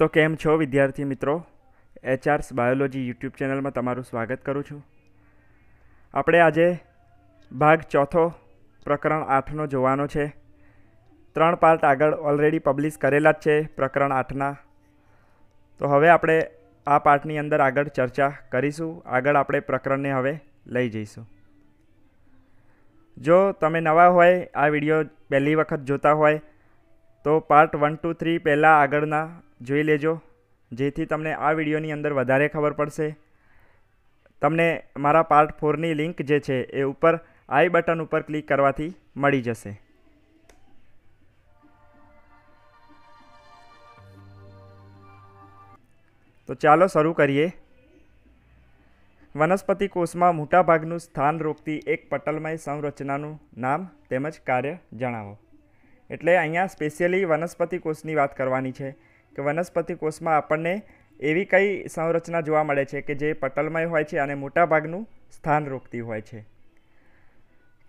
તો કેમ છો વિદ્યાર્થી મિત્રો એચઆર્સ બાયોલોજી યુટ્યુબ ચેનલમાં તમારું સ્વાગત કરું છું આપણે આજે ભાગ ચોથો પ્રકરણ આઠનો જોવાનો છે ત્રણ પાર્ટ આગળ ઓલરેડી પબ્લિશ કરેલા જ છે પ્રકરણ આઠના તો હવે આપણે આ પાર્ટની અંદર આગળ ચર્ચા કરીશું આગળ આપણે પ્રકરણને હવે લઈ જઈશું જો તમે નવા હોય આ વિડીયો પહેલી વખત જોતા હોય તો પાર્ટ વન ટુ થ્રી પહેલાં આગળના જોઈ લેજો જેથી તમને આ વિડીયોની અંદર વધારે ખબર પડશે તમને મારા પાર્ટ ફોરની લિંક જે છે એ ઉપર આઈ બટન ઉપર ક્લિક કરવાથી મળી જશે તો ચાલો શરૂ કરીએ વનસ્પતિ કોષમાં મોટાભાગનું સ્થાન રોકતી એક પટલમય સંરચનાનું નામ તેમજ કાર્ય જણાવો એટલે અહીંયા સ્પેશિયલી વનસ્પતિ કોષની વાત કરવાની છે કે વનસ્પતિ કોષમાં આપણને એવી કઈ સંરચના જોવા મળે છે કે જે પટલમય હોય છે અને મોટાભાગનું સ્થાન રોકતી હોય છે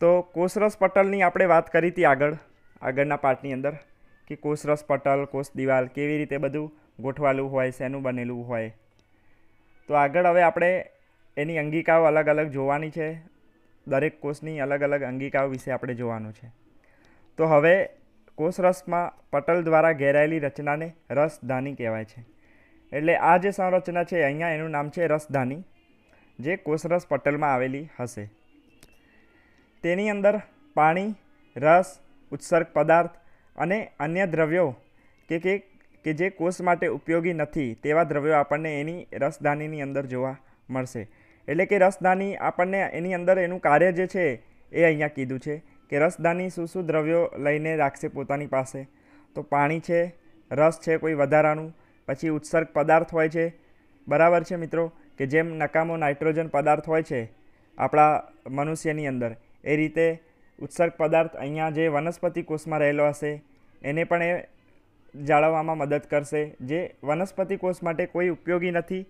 તો કોષરસ પટલની આપણે વાત કરી હતી આગળ આગળના પાર્ટની અંદર કે કોષરસ પટલ કોષ દિવાલ કેવી રીતે બધું ગોઠવાલું હોય શેનું બનેલું હોય તો આગળ હવે આપણે એની અંગિકાઓ અલગ અલગ જોવાની છે દરેક કોષની અલગ અલગ અંગિકાઓ વિશે આપણે જોવાનું છે તો હવે કોષરસમાં પટલ દ્વારા ઘેરાયેલી રચનાને રસધાની કહેવાય છે એટલે આ જે સંરચના છે અહીંયા એનું નામ છે રસધાની જે કોષરસ પટલમાં આવેલી હશે તેની અંદર પાણી રસ ઉત્સર્ગ પદાર્થ અને અન્ય દ્રવ્યો કે કે કે જે કોષ માટે ઉપયોગી નથી તેવા દ્રવ્યો આપણને એની રસદાનીની અંદર જોવા મળશે એટલે કે રસદાની આપણને એની અંદર એનું કાર્ય જે છે એ અહીંયા કીધું છે કે રસદાની શું શું દ્રવ્યો લઈને રાખશે પોતાની પાસે તો પાણી છે રસ છે કોઈ વધારાનું પછી ઉત્સર્ગ પદાર્થ હોય છે બરાબર છે મિત્રો કે જેમ નકામો નાઇટ્રોજન પદાર્થ હોય છે આપણા મનુષ્યની અંદર એ રીતે ઉત્સર્ગ પદાર્થ અહીંયા જે વનસ્પતિ કોષમાં રહેલો હશે એને પણ એ જાળવવામાં મદદ કરશે જે વનસ્પતિ કોષ માટે કોઈ ઉપયોગી નથી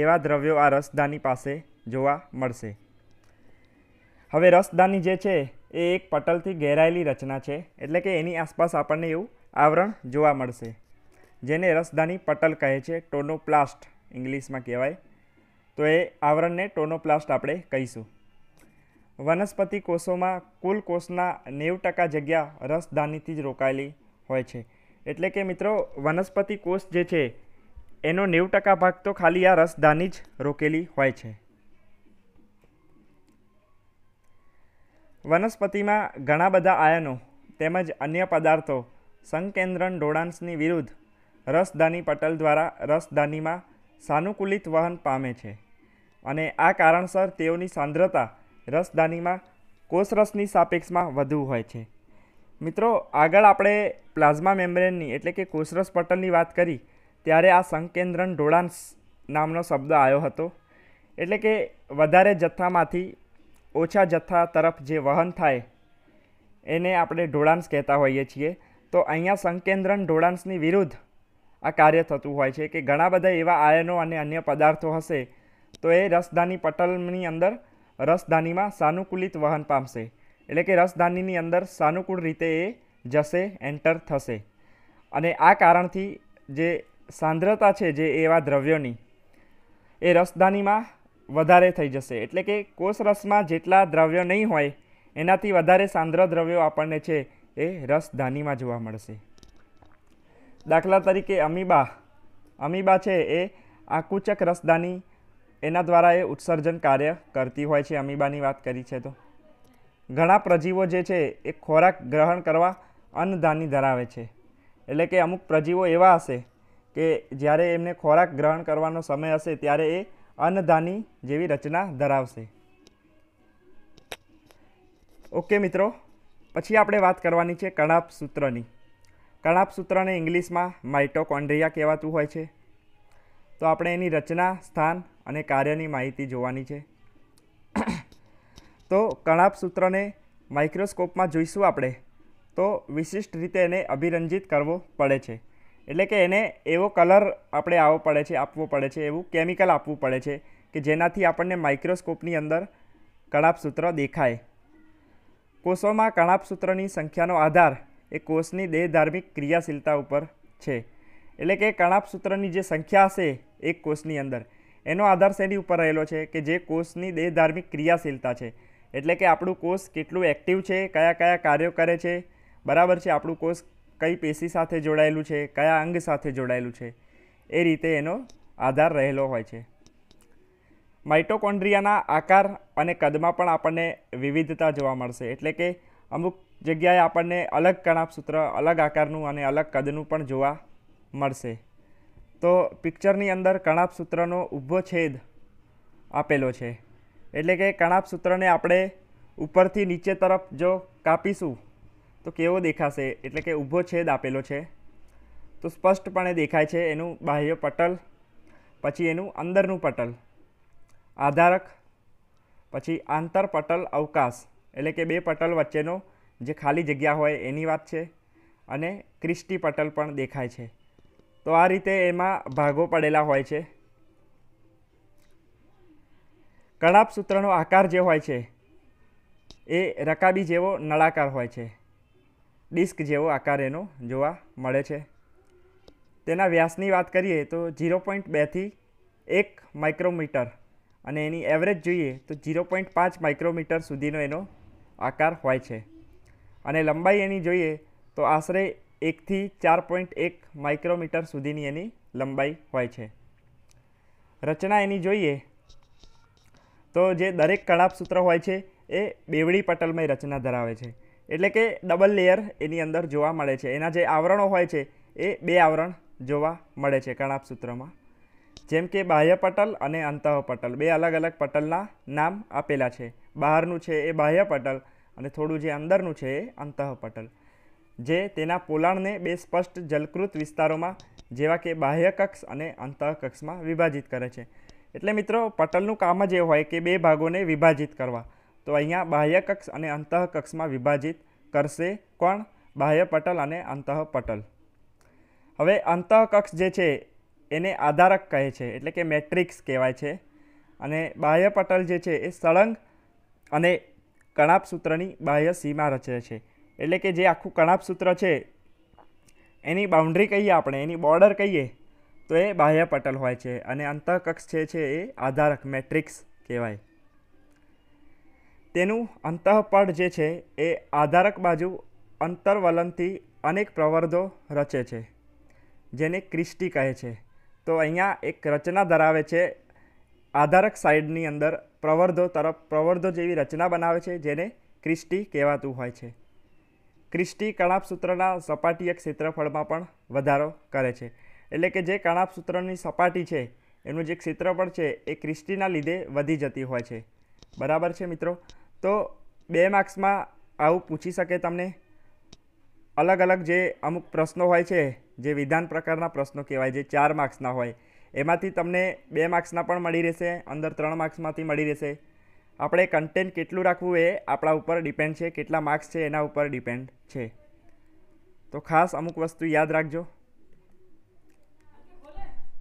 એવા દ્રવ્યો આ રસદાની પાસે જોવા મળશે હવે રસદાની જે છે એ એક પટલથી ઘેરાયેલી રચના છે એટલે કે એની આસપાસ આપણને એવું આવરણ જોવા મળશે જેને રસદાની પટલ કહે છે ટોનોપ્લાસ્ટ ઇંગ્લિશમાં કહેવાય તો એ આવરણને ટોનોપ્લાસ્ટ આપણે કહીશું વનસ્પતિ કોષોમાં કુલ કોષના નેવું ટકા જગ્યા રસદાનીથી જ રોકાયેલી હોય છે એટલે કે મિત્રો વનસ્પતિ કોષ જે છે એનો નેવું ટકા ભાગ તો ખાલી આ રસદાની જ રોકેલી હોય છે વનસ્પતિમાં ઘણા બધા આયનો તેમજ અન્ય પદાર્થો સંકેન્દ્રણ ઢોળાંસની વિરુદ્ધ રસદાની પટલ દ્વારા રસદાનીમાં સાનુકૂલિત વહન પામે છે અને આ કારણસર તેઓની સાંદ્રતા રસદાનીમાં કોષરસની સાપેક્ષમાં વધુ હોય છે મિત્રો આગળ આપણે પ્લાઝમા મેમ્બ્રેનની એટલે કે કોષરસ પટલની વાત કરી ત્યારે આ સંકેન્દ્રણ ઢોળાંસ નામનો શબ્દ આવ્યો હતો એટલે કે વધારે જથ્થામાંથી ઓછા જથ્થા તરફ જે વહન થાય એને આપણે ઢોળાંશ કહેતા હોઈએ છીએ તો અહીંયા સંકેન્દ્રણ ઢોળાંશની વિરુદ્ધ આ કાર્ય થતું હોય છે કે ઘણા બધા એવા આયનો અને અન્ય પદાર્થો હશે તો એ રસધાની પટલની અંદર રસધાનીમાં સાનુકૂલિત વહન પામશે એટલે કે રસધાનીની અંદર સાનુકૂળ રીતે એ જશે એન્ટર થશે અને આ કારણથી જે સાંદ્રતા છે જે એવા દ્રવ્યોની એ રસધાનીમાં વધારે થઈ જશે એટલે કે કોષ રસમાં જેટલા દ્રવ્યો નહીં હોય એનાથી વધારે સાંદ્ર દ્રવ્યો આપણને છે એ રસધાનીમાં જોવા મળશે દાખલા તરીકે અમીબા અમીબા છે એ આકુચક રસદાની એના દ્વારા એ ઉત્સર્જન કાર્ય કરતી હોય છે અમીબાની વાત કરી છે તો ઘણા પ્રજીવો જે છે એ ખોરાક ગ્રહણ કરવા અન્નધાની ધરાવે છે એટલે કે અમુક પ્રજીવો એવા હશે કે જ્યારે એમને ખોરાક ગ્રહણ કરવાનો સમય હશે ત્યારે એ અન્નધાની જેવી રચના ધરાવશે ઓકે મિત્રો પછી આપણે વાત કરવાની છે કણાપ સૂત્રની કણાપ સૂત્રને ઇંગ્લિશમાં માઇટોકોન્ડ્રિયા કહેવાતું હોય છે તો આપણે એની રચના સ્થાન અને કાર્યની માહિતી જોવાની છે તો કણાપ સૂત્રને માઇક્રોસ્કોપમાં જોઈશું આપણે તો વિશિષ્ટ રીતે એને અભિરંજિત કરવો પડે છે એટલે કે એને એવો કલર આપણે આવો પડે છે આપવો પડે છે એવું કેમિકલ આપવું પડે છે કે જેનાથી આપણને માઇક્રોસ્કોપની અંદર કણાપસૂત્ર દેખાય કોષોમાં કણાપસૂત્રની સંખ્યાનો આધાર એ કોષની દેહધાર્મિક ક્રિયાશીલતા ઉપર છે એટલે કે કણાપસૂત્રની જે સંખ્યા હશે એક કોષની અંદર એનો આધાર શેની ઉપર રહેલો છે કે જે કોષની દેહધાર્મિક ક્રિયાશીલતા છે એટલે કે આપણું કોષ કેટલું એક્ટિવ છે કયા કયા કાર્યો કરે છે બરાબર છે આપણું કોષ કઈ પેશી સાથે જોડાયેલું છે કયા અંગ સાથે જોડાયેલું છે એ રીતે એનો આધાર રહેલો હોય છે માઇટોકોન્ડ્રિયાના આકાર અને કદમાં પણ આપણને વિવિધતા જોવા મળશે એટલે કે અમુક જગ્યાએ આપણને અલગ કણાપસૂત્ર અલગ આકારનું અને અલગ કદનું પણ જોવા મળશે તો પિક્ચરની અંદર કણાપસૂત્રનો ઊભો છેદ આપેલો છે એટલે કે કણાપસૂત્રને આપણે ઉપરથી નીચે તરફ જો કાપીશું તો કેવો દેખાશે એટલે કે ઊભો છેદ આપેલો છે તો સ્પષ્ટપણે દેખાય છે એનું બાહ્ય પટલ પછી એનું અંદરનું પટલ આધારક પછી આંતરપટલ અવકાશ એટલે કે બે પટલ વચ્ચેનો જે ખાલી જગ્યા હોય એની વાત છે અને ક્રિસ્ટી પટલ પણ દેખાય છે તો આ રીતે એમાં ભાગો પડેલા હોય છે કણાપ સૂત્રનો આકાર જે હોય છે એ રકાબી જેવો નળાકાર હોય છે ડિસ્ક જેવો આકાર એનો જોવા મળે છે તેના વ્યાસની વાત કરીએ તો ઝીરો પોઈન્ટ બેથી એક માઇક્રોમીટર અને એની એવરેજ જોઈએ તો ઝીરો પોઈન્ટ પાંચ માઇક્રોમીટર સુધીનો એનો આકાર હોય છે અને લંબાઈ એની જોઈએ તો આશરે એકથી ચાર પોઈન્ટ એક માઇક્રોમીટર સુધીની એની લંબાઈ હોય છે રચના એની જોઈએ તો જે દરેક કળાપસૂત્ર હોય છે એ બેવડી પટલમય રચના ધરાવે છે એટલે કે ડબલ લેયર એની અંદર જોવા મળે છે એના જે આવરણો હોય છે એ બે આવરણ જોવા મળે છે કણાપ સૂત્રમાં જેમ કે બાહ્ય પટલ અને અંતઃપટલ બે અલગ અલગ પટલના નામ આપેલા છે બહારનું છે એ બાહ્ય પટલ અને થોડું જે અંદરનું છે એ અંતઃપટલ જે તેના પોલાણને બે સ્પષ્ટ જલકૃત વિસ્તારોમાં જેવા કે બાહ્યકક્ષ અને અંતઃકક્ષમાં વિભાજિત કરે છે એટલે મિત્રો પટલનું કામ જ એ હોય કે બે ભાગોને વિભાજિત કરવા તો અહીંયા બાહ્ય કક્ષ અને અંતઃકક્ષમાં વિભાજિત કરશે કોણ બાહ્ય પટલ અને અંતઃપટલ હવે અંતઃકક્ષ જે છે એને આધારક કહે છે એટલે કે મેટ્રિક્સ કહેવાય છે અને બાહ્ય પટલ જે છે એ સળંગ અને કણાપસૂત્રની બાહ્ય સીમા રચે છે એટલે કે જે આખું કણાપસૂત્ર છે એની બાઉન્ડ્રી કહીએ આપણે એની બોર્ડર કહીએ તો એ બાહ્ય પટલ હોય છે અને અંતઃકક્ષ છે એ આધારક મેટ્રિક્સ કહેવાય તેનું અંતઃપડ જે છે એ આધારક બાજુ અંતરવલનથી અનેક પ્રવર્ધો રચે છે જેને ક્રિસ્ટી કહે છે તો અહીંયા એક રચના ધરાવે છે આધારક સાઇડની અંદર પ્રવર્ધો તરફ પ્રવર્ધો જેવી રચના બનાવે છે જેને ક્રિસ્ટી કહેવાતું હોય છે ક્રિસ્ટી કણાપસૂત્રના સપાટીય ક્ષેત્રફળમાં પણ વધારો કરે છે એટલે કે જે કણાપસૂત્રની સપાટી છે એનું જે ક્ષેત્રફળ છે એ ક્રિસ્ટીના લીધે વધી જતી હોય છે બરાબર છે મિત્રો તો બે માર્ક્સમાં આવું પૂછી શકે તમને અલગ અલગ જે અમુક પ્રશ્નો હોય છે જે વિધાન પ્રકારના પ્રશ્નો કહેવાય જે ચાર માર્ક્સના હોય એમાંથી તમને બે માર્ક્સના પણ મળી રહેશે અંદર ત્રણ માર્ક્સમાંથી મળી રહેશે આપણે કન્ટેન્ટ કેટલું રાખવું એ આપણા ઉપર ડિપેન્ડ છે કેટલા માર્ક્સ છે એના ઉપર ડિપેન્ડ છે તો ખાસ અમુક વસ્તુ યાદ રાખજો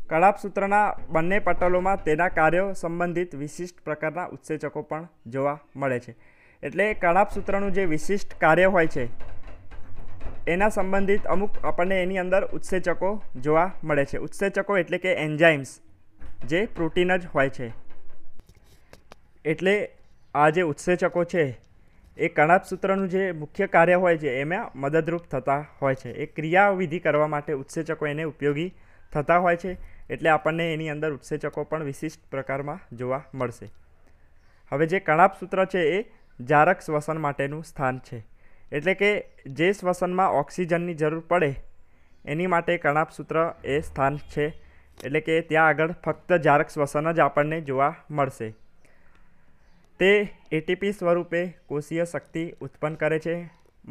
કળાપસૂત્રના બંને પટલોમાં તેના કાર્યો સંબંધિત વિશિષ્ટ પ્રકારના ઉત્સેચકો પણ જોવા મળે છે એટલે કળાપસૂત્રનું જે વિશિષ્ટ કાર્ય હોય છે એના સંબંધિત અમુક આપણને એની અંદર ઉત્સેચકો જોવા મળે છે ઉત્સેચકો એટલે કે એન્ઝાઇમ્સ જે પ્રોટીન જ હોય છે એટલે આ જે ઉત્સેચકો છે એ કણાપસૂત્રનું જે મુખ્ય કાર્ય હોય છે એમાં મદદરૂપ થતા હોય છે એ ક્રિયાવિધિ કરવા માટે ઉત્સેચકો એને ઉપયોગી થતા હોય છે એટલે આપણને એની અંદર ઉત્સેચકો પણ વિશિષ્ટ પ્રકારમાં જોવા મળશે હવે જે કણાપ સૂત્ર છે એ જારક શ્વસન માટેનું સ્થાન છે એટલે કે જે શ્વસનમાં ઓક્સિજનની જરૂર પડે એની માટે કણાપ સૂત્ર એ સ્થાન છે એટલે કે ત્યાં આગળ ફક્ત જારક શ્વસન જ આપણને જોવા મળશે તે એટીપી સ્વરૂપે કોષીય શક્તિ ઉત્પન્ન કરે છે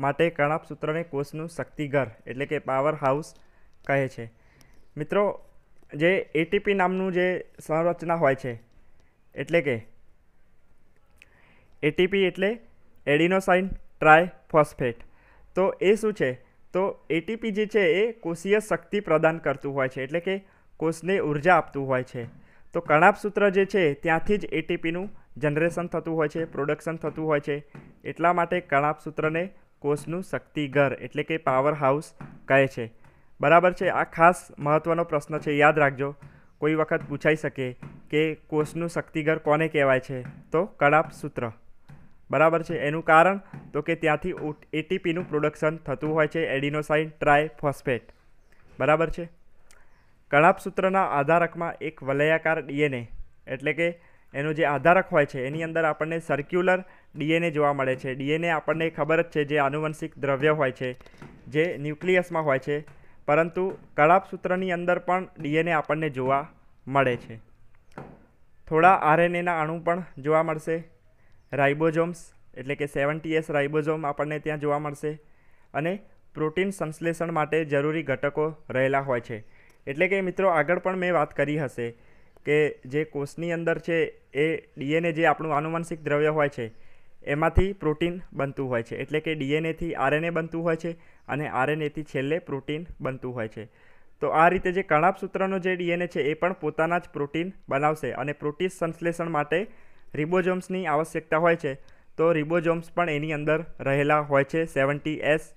માટે કણાપ સૂત્રને કોષનું શક્તિઘર એટલે કે પાવર હાઉસ કહે છે મિત્રો જે એટીપી નામનું જે સંરચના હોય છે એટલે કે એટીપી એટલે એડિનોસાઇન ટ્રાય ફોસ્ફેટ તો એ શું છે તો એટીપી જે છે એ કોષીય શક્તિ પ્રદાન કરતું હોય છે એટલે કે કોષને ઉર્જા આપતું હોય છે તો કણાપસૂત્ર જે છે ત્યાંથી જ એટીપીનું જનરેશન થતું હોય છે પ્રોડક્શન થતું હોય છે એટલા માટે કણાપસૂત્રને કોષનું શક્તિ ઘર એટલે કે પાવર હાઉસ કહે છે બરાબર છે આ ખાસ મહત્ત્વનો પ્રશ્ન છે યાદ રાખજો કોઈ વખત પૂછાઈ શકે કે કોષનું શક્તિઘર કોને કહેવાય છે તો કડાપ સૂત્ર બરાબર છે એનું કારણ તો કે ત્યાંથી એટીપીનું પ્રોડક્શન થતું હોય છે એડિનોસાઇન ટ્રાયફોસ્ફેટ બરાબર છે કળાપ સૂત્રના આધારકમાં એક વલયાકાર ડીએનએ એટલે કે એનો જે આધારક હોય છે એની અંદર આપણને સર્ક્યુલર ડીએનએ જોવા મળે છે ડીએનએ આપણને ખબર જ છે જે આનુવંશિક દ્રવ્ય હોય છે જે ન્યુક્લિયસમાં હોય છે પરંતુ કળાપ સૂત્રની અંદર પણ ડીએનએ આપણને જોવા મળે છે થોડા આરએનએના અણુ પણ જોવા મળશે રાઇબોઝોમ્સ એટલે કે સેવન્ટી એસ રાઇબોઝોમ આપણને ત્યાં જોવા મળશે અને પ્રોટીન સંશ્લેષણ માટે જરૂરી ઘટકો રહેલા હોય છે એટલે કે મિત્રો આગળ પણ મેં વાત કરી હશે કે જે કોષની અંદર છે એ ડીએનએ જે આપણું આનુવંશિક દ્રવ્ય હોય છે એમાંથી પ્રોટીન બનતું હોય છે એટલે કે ડીએનએથી આરએનએ બનતું હોય છે અને આરએનએથી છેલ્લે પ્રોટીન બનતું હોય છે તો આ રીતે જે કણાપસૂત્રનો જે ડીએનએ છે એ પણ પોતાના જ પ્રોટીન બનાવશે અને પ્રોટીન સંશ્લેષણ માટે રિબોજોમ્સની આવશ્યકતા હોય છે તો રિબોજોમ્સ પણ એની અંદર રહેલા હોય છે સેવન્ટી એસ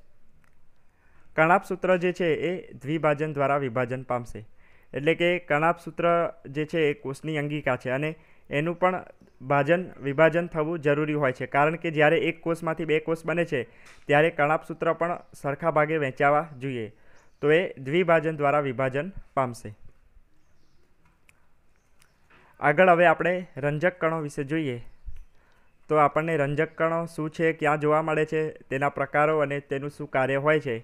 કણાપસૂત્ર જે છે એ દ્વિભાજન દ્વારા વિભાજન પામશે એટલે કે કણાપસૂત્ર જે છે એ કોષની અંગિકા છે અને એનું પણ ભાજન વિભાજન થવું જરૂરી હોય છે કારણ કે જ્યારે એક કોષમાંથી બે કોષ બને છે ત્યારે કણાપસૂત્ર પણ સરખા ભાગે વહેંચાવા જોઈએ તો એ દ્વિભાજન દ્વારા વિભાજન પામશે આગળ હવે આપણે રંજક કણો વિશે જોઈએ તો આપણને રંજક કણો શું છે ક્યાં જોવા મળે છે તેના પ્રકારો અને તેનું શું કાર્ય હોય છે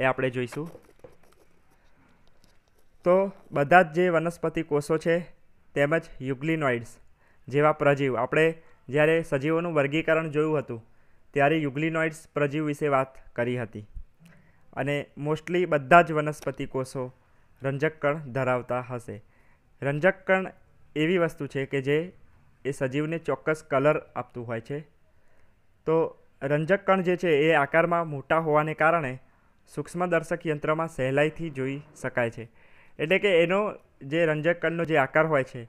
એ આપણે જોઈશું તો બધા જ જે વનસ્પતિ કોષો છે તેમજ યુગ્લિનોઇડ્સ જેવા પ્રજીવ આપણે જ્યારે સજીવોનું વર્ગીકરણ જોયું હતું ત્યારે યુગ્લિનોઇડ્સ પ્રજીવ વિશે વાત કરી હતી અને મોસ્ટલી બધા જ વનસ્પતિ કોષો રંજકકણ ધરાવતા હશે રંજકકણ એવી વસ્તુ છે કે જે એ સજીવને ચોક્કસ કલર આપતું હોય છે તો રંજકકણ જે છે એ આકારમાં મોટા હોવાને કારણે સૂક્ષ્મદર્શક યંત્રમાં સહેલાઈથી જોઈ શકાય છે એટલે કે એનો જે રંજક કણનો જે આકાર હોય છે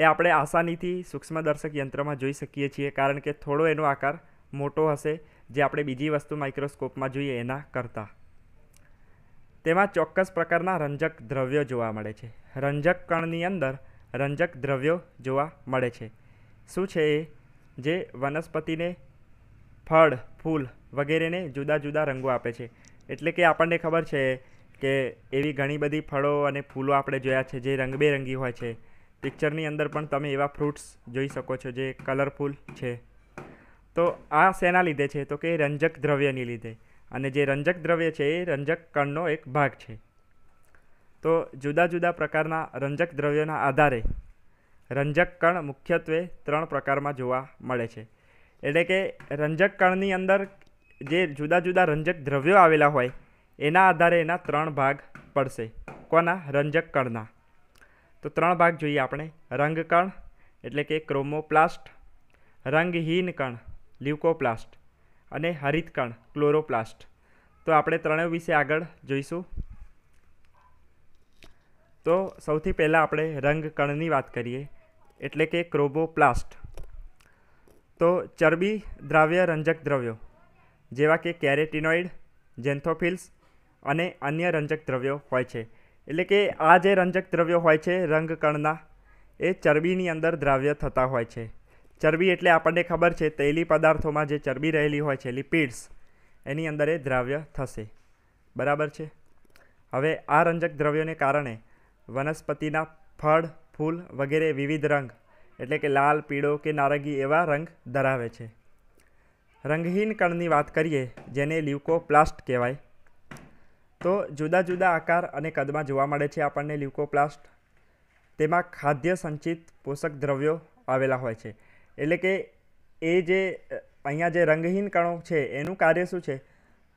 એ આપણે આસાનીથી સૂક્ષ્મદર્શક યંત્રમાં જોઈ શકીએ છીએ કારણ કે થોડો એનો આકાર મોટો હશે જે આપણે બીજી વસ્તુ માઇક્રોસ્કોપમાં જોઈએ એના કરતાં તેમાં ચોક્કસ પ્રકારના રંજક દ્રવ્યો જોવા મળે છે રંજક કણની અંદર રંજક દ્રવ્યો જોવા મળે છે શું છે એ જે વનસ્પતિને ફળ ફૂલ વગેરેને જુદા જુદા રંગો આપે છે એટલે કે આપણને ખબર છે કે એવી ઘણી બધી ફળો અને ફૂલો આપણે જોયા છે જે રંગબેરંગી હોય છે પિક્ચરની અંદર પણ તમે એવા ફ્રૂટ્સ જોઈ શકો છો જે કલરફુલ છે તો આ શેના લીધે છે તો કે રંજક દ્રવ્યની લીધે અને જે રંજક દ્રવ્ય છે એ રંજક કણનો એક ભાગ છે તો જુદા જુદા પ્રકારના રંજક દ્રવ્યોના આધારે રંજક કણ મુખ્યત્વે ત્રણ પ્રકારમાં જોવા મળે છે એટલે કે રંજક કણની અંદર જે જુદા જુદા રંજક દ્રવ્યો આવેલા હોય એના આધારે એના ત્રણ ભાગ પડશે કોના રંજક કણના તો ત્રણ ભાગ જોઈએ આપણે રંગકણ એટલે કે ક્રોમોપ્લાસ્ટ રંગહીન કણ લ્યુકોપ્લાસ્ટ અને હરિતકણ ક્લોરોપ્લાસ્ટ તો આપણે ત્રણેય વિશે આગળ જોઈશું તો સૌથી પહેલાં આપણે રંગકણની વાત કરીએ એટલે કે ક્રોબોપ્લાસ્ટ તો ચરબી દ્રાવ્ય રંજક દ્રવ્યો જેવા કે કેરેટિનોઇડ જેન્થોફિલ્સ અને અન્ય રંજક દ્રવ્યો હોય છે એટલે કે આ જે રંજક દ્રવ્યો હોય છે રંગકણના એ ચરબીની અંદર દ્રાવ્ય થતા હોય છે ચરબી એટલે આપણને ખબર છે તેલી પદાર્થોમાં જે ચરબી રહેલી હોય છે લિપિડ્સ એની અંદર એ દ્રાવ્ય થશે બરાબર છે હવે આ રંજક દ્રવ્યોને કારણે વનસ્પતિના ફળ ફૂલ વગેરે વિવિધ રંગ એટલે કે લાલ પીળો કે નારંગી એવા રંગ ધરાવે છે રંગહીન કણની વાત કરીએ જેને લ્યુકોપ્લાસ્ટ કહેવાય તો જુદા જુદા આકાર અને કદમાં જોવા મળે છે આપણને લ્યુકોપ્લાસ્ટ તેમાં ખાદ્ય સંચિત પોષક દ્રવ્યો આવેલા હોય છે એટલે કે એ જે અહીંયા જે રંગહીન કણો છે એનું કાર્ય શું છે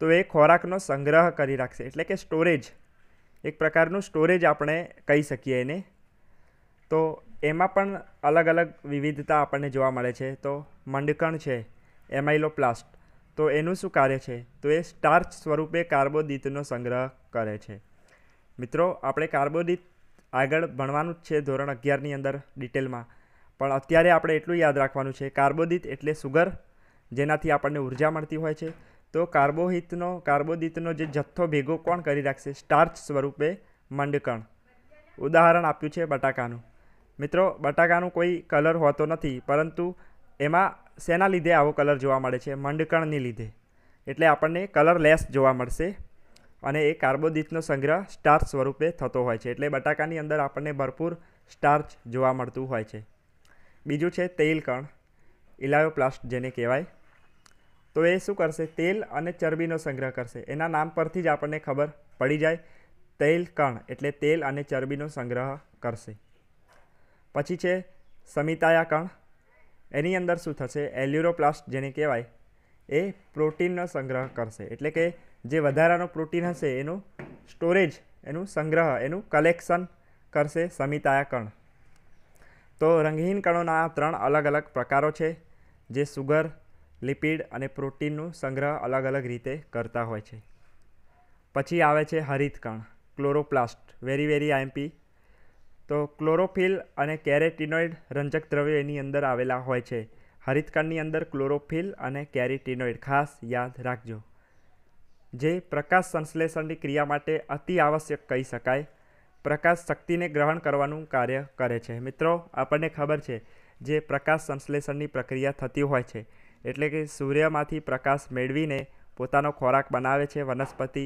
તો એ ખોરાકનો સંગ્રહ કરી રાખશે એટલે કે સ્ટોરેજ એક પ્રકારનું સ્ટોરેજ આપણે કહી શકીએ એને તો એમાં પણ અલગ અલગ વિવિધતા આપણને જોવા મળે છે તો મંડકણ છે એમાઇલોપ્લાસ્ટ તો એનું શું કાર્ય છે તો એ સ્ટાર્ચ સ્વરૂપે કાર્બોદિતનો સંગ્રહ કરે છે મિત્રો આપણે કાર્બોદિત આગળ ભણવાનું જ છે ધોરણ અગિયારની અંદર ડિટેલમાં પણ અત્યારે આપણે એટલું યાદ રાખવાનું છે કાર્બોદિત એટલે સુગર જેનાથી આપણને ઉર્જા મળતી હોય છે તો કાર્બોહિતનો કાર્બોદિતનો જે જથ્થો ભેગો કોણ કરી રાખશે સ્ટાર્ચ સ્વરૂપે મંડકણ ઉદાહરણ આપ્યું છે બટાકાનું મિત્રો બટાકાનું કોઈ કલર હોતો નથી પરંતુ એમાં શેના લીધે આવો કલર જોવા મળે છે મંડકણની લીધે એટલે આપણને કલર લેસ જોવા મળશે અને એ કાર્બોદિતનો સંગ્રહ સ્ટાર્ચ સ્વરૂપે થતો હોય છે એટલે બટાકાની અંદર આપણને ભરપૂર સ્ટાર્ચ જોવા મળતું હોય છે બીજું છે તેલકણ ઇલાયોપ્લાસ્ટ જેને કહેવાય તો એ શું કરશે તેલ અને ચરબીનો સંગ્રહ કરશે એના નામ પરથી જ આપણને ખબર પડી જાય તેલ કણ એટલે તેલ અને ચરબીનો સંગ્રહ કરશે પછી છે સમિતાયા કણ એની અંદર શું થશે એલ્યુરોપ્લાસ્ટ જેને કહેવાય એ પ્રોટીનનો સંગ્રહ કરશે એટલે કે જે વધારાનો પ્રોટીન હશે એનું સ્ટોરેજ એનું સંગ્રહ એનું કલેક્શન કરશે સમિતાયા કણ તો રંગહીન કણોના ત્રણ અલગ અલગ પ્રકારો છે જે સુગર લિપિડ અને પ્રોટીનનું સંગ્રહ અલગ અલગ રીતે કરતા હોય છે પછી આવે છે હરિત કણ ક્લોરોપ્લાસ્ટ વેરી વેરી આઈએમપી તો ક્લોરોફિલ અને કેરેટિનોઇડ રંજક દ્રવ્યો એની અંદર આવેલા હોય છે હરિતકણની અંદર ક્લોરોફિલ અને કેરેટિનોઇડ ખાસ યાદ રાખજો જે પ્રકાશ સંશ્લેષણની ક્રિયા માટે અતિ આવશ્યક કહી શકાય પ્રકાશ શક્તિને ગ્રહણ કરવાનું કાર્ય કરે છે મિત્રો આપણને ખબર છે જે પ્રકાશ સંશ્લેષણની પ્રક્રિયા થતી હોય છે એટલે કે સૂર્યમાંથી પ્રકાશ મેળવીને પોતાનો ખોરાક બનાવે છે વનસ્પતિ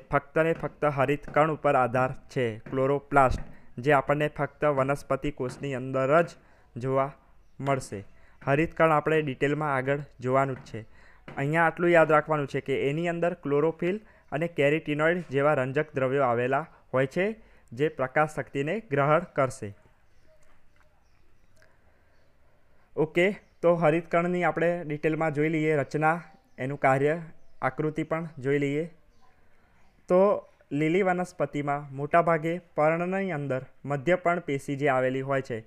એ ફક્ત ને ફક્ત હરિતકણ ઉપર આધાર છે ક્લોરોપ્લાસ્ટ જે આપણને ફક્ત વનસ્પતિ કોષની અંદર જ જોવા મળશે હરિતકણ આપણે ડિટેલમાં આગળ જોવાનું જ છે અહીંયા આટલું યાદ રાખવાનું છે કે એની અંદર ક્લોરોફિલ અને કેરેટિનોઇડ જેવા રંજક દ્રવ્યો આવેલા હોય છે જે પ્રકાશ શક્તિને ગ્રહણ કરશે ઓકે તો હરિતકણની આપણે ડિટેલમાં જોઈ લઈએ રચના એનું કાર્ય આકૃતિ પણ જોઈ લઈએ તો લીલી વનસ્પતિમાં મોટાભાગે પર્ણની અંદર મધ્યપર્ણ પેશી જે આવેલી હોય છે